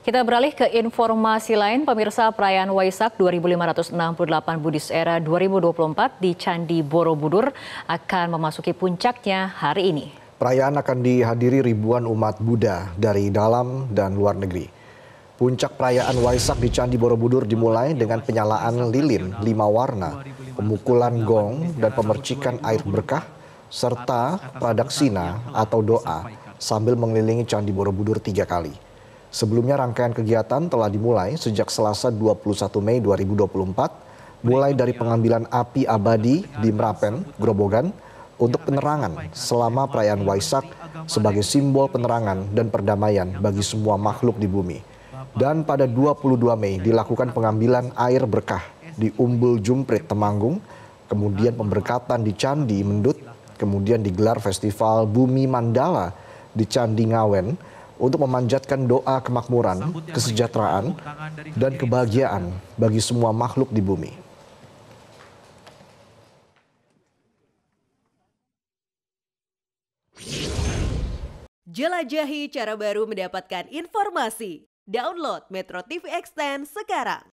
Kita beralih ke informasi lain, pemirsa perayaan Waisak 2568 Buddhis Era 2024 di Candi Borobudur akan memasuki puncaknya hari ini. Perayaan akan dihadiri ribuan umat Buddha dari dalam dan luar negeri. Puncak perayaan Waisak di Candi Borobudur dimulai dengan penyalaan lilin lima warna, pemukulan gong dan pemercikan air berkah, serta pradaksina atau doa sambil mengelilingi Candi Borobudur tiga kali. Sebelumnya rangkaian kegiatan telah dimulai sejak Selasa 21 Mei 2024, mulai dari pengambilan api abadi di Merapen, Grobogan, untuk penerangan selama perayaan Waisak sebagai simbol penerangan dan perdamaian bagi semua makhluk di bumi. Dan pada 22 Mei dilakukan pengambilan air berkah di Umbul Jumprit Temanggung, kemudian pemberkatan di Candi Mendut, kemudian digelar festival Bumi Mandala di Candi Ngawen, untuk memanjatkan doa kemakmuran, kesejahteraan, dan kebahagiaan bagi semua makhluk di bumi. Jelajahi cara baru mendapatkan informasi. Download Metro TV Extend sekarang.